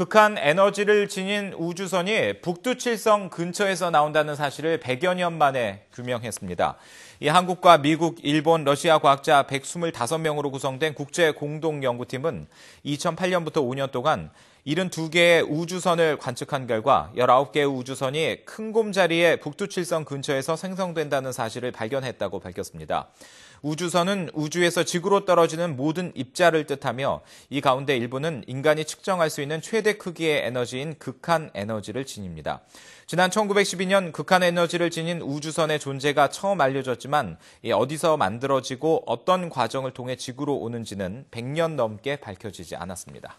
극한 에너지를 지닌 우주선이 북두칠성 근처에서 나온다는 사실을 100여 년 만에 규명했습니다. 이 한국과 미국, 일본, 러시아 과학자 125명으로 구성된 국제 공동 연구팀은 2008년부터 5년 동안 72개의 우주선을 관측한 결과 19개의 우주선이 큰곰 자리의 북두칠성 근처에서 생성된다는 사실을 발견했다고 밝혔습니다. 우주선은 우주에서 지구로 떨어지는 모든 입자를 뜻하며 이 가운데 일부는 인간이 측정할 수 있는 최대 크기의 에너지인 극한 에너지를 지닙니다. 지난 1912년 극한 에너지를 지닌 우주선의 존재가 처음 알려졌지만 어디서 만들어지고 어떤 과정을 통해 지구로 오는지는 100년 넘게 밝혀지지 않았습니다.